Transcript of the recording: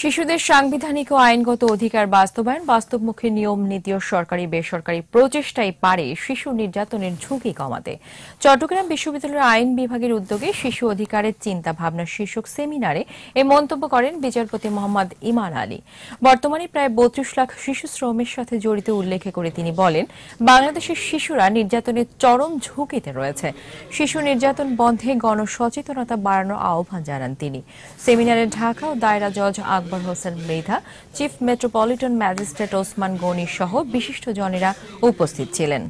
শিশুদের সাংবিধানিক ও আইনগত অধিকার বাস্তবায়ন বাস্তবমুখী নিয়ম নীতি ও সরকারি বেসরকারি প্রচেষ্টাই পারে শিশু নির্যাতনের ঝুঁকি কমাতে চট্টগ্রাম বিশ্ববিদ্যালয়ের আইন বিভাগের উদ্যোগে শিশু অধিকারের চিন্তা ভাবনা শীর্ষক সেমিনারে এ মন্তব্য করেন বিচারপতি মোহাম্মদ ইমান আলী বর্তমানে প্রায় বত্রিশ লাখ শিশু শ্রমের সাথে জড়িত উল্লেখ করে তিনি বলেন বাংলাদেশের শিশুরা নির্যাতনের চরম ঝুঁকিতে রয়েছে শিশু নির্যাতন বন্ধে গণসচেতনতা বাড়ানোর আহ্বান জানান তিনি সেমিনারে ঢাকা ও দায়রা জজ Akbar Hossain Mridha chief metropolitan magistrate Osman Gani সহ বিশিষ্ট জনেরা উপস্থিত ছিলেন